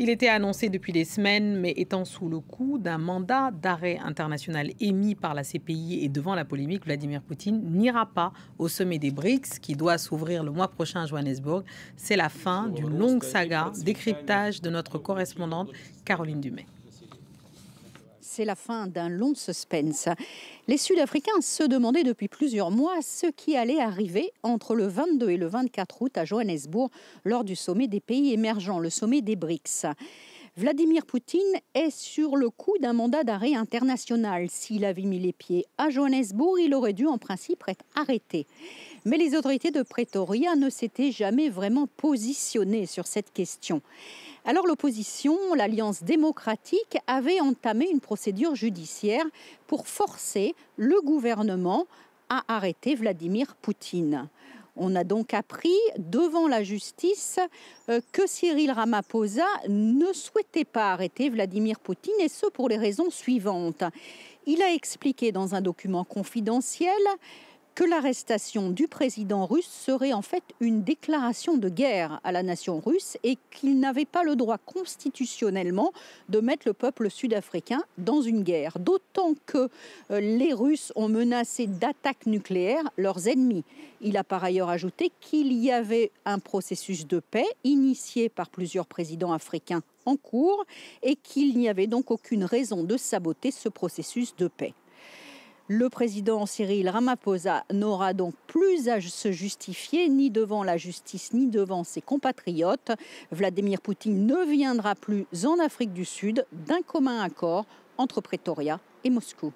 Il était annoncé depuis des semaines, mais étant sous le coup d'un mandat d'arrêt international émis par la CPI et devant la polémique, Vladimir Poutine n'ira pas au sommet des BRICS qui doit s'ouvrir le mois prochain à Johannesburg. C'est la fin d'une longue saga décryptage de notre correspondante Caroline Dumais c'est la fin d'un long suspense. Les Sud-Africains se demandaient depuis plusieurs mois ce qui allait arriver entre le 22 et le 24 août à Johannesburg lors du sommet des pays émergents, le sommet des BRICS. Vladimir Poutine est sur le coup d'un mandat d'arrêt international. S'il avait mis les pieds à Johannesburg, il aurait dû en principe être arrêté. Mais les autorités de Pretoria ne s'étaient jamais vraiment positionnées sur cette question. Alors l'opposition, l'Alliance démocratique, avait entamé une procédure judiciaire pour forcer le gouvernement à arrêter Vladimir Poutine. On a donc appris devant la justice euh, que Cyril Ramaphosa ne souhaitait pas arrêter Vladimir Poutine, et ce pour les raisons suivantes. Il a expliqué dans un document confidentiel que l'arrestation du président russe serait en fait une déclaration de guerre à la nation russe et qu'il n'avait pas le droit constitutionnellement de mettre le peuple sud-africain dans une guerre. D'autant que euh, les Russes ont menacé d'attaques nucléaires leurs ennemis. Il a par ailleurs ajouté qu'il y avait un processus de paix initié par plusieurs présidents africains en cours et qu'il n'y avait donc aucune raison de saboter ce processus de paix. Le président Cyril Ramaphosa n'aura donc plus à se justifier ni devant la justice ni devant ses compatriotes. Vladimir Poutine ne viendra plus en Afrique du Sud d'un commun accord entre Pretoria et Moscou.